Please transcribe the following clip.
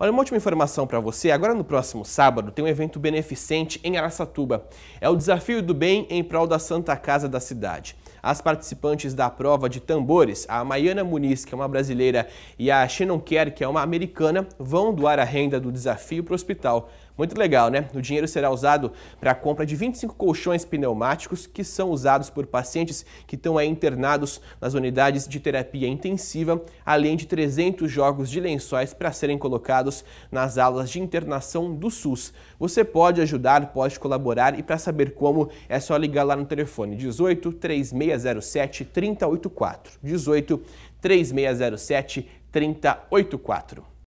Olha, uma última informação para você. Agora no próximo sábado tem um evento beneficente em Araçatuba. É o Desafio do Bem em prol da Santa Casa da cidade. As participantes da prova de tambores, a Maiana Muniz, que é uma brasileira, e a Shannon Kerr, que é uma americana, vão doar a renda do desafio para o hospital. Muito legal, né? O dinheiro será usado para a compra de 25 colchões pneumáticos que são usados por pacientes que estão internados nas unidades de terapia intensiva, além de 300 jogos de lençóis para serem colocados nas aulas de internação do SUS. Você pode ajudar, pode colaborar e para saber como é só ligar lá no telefone 18 3607 3084. 18 3607 3084.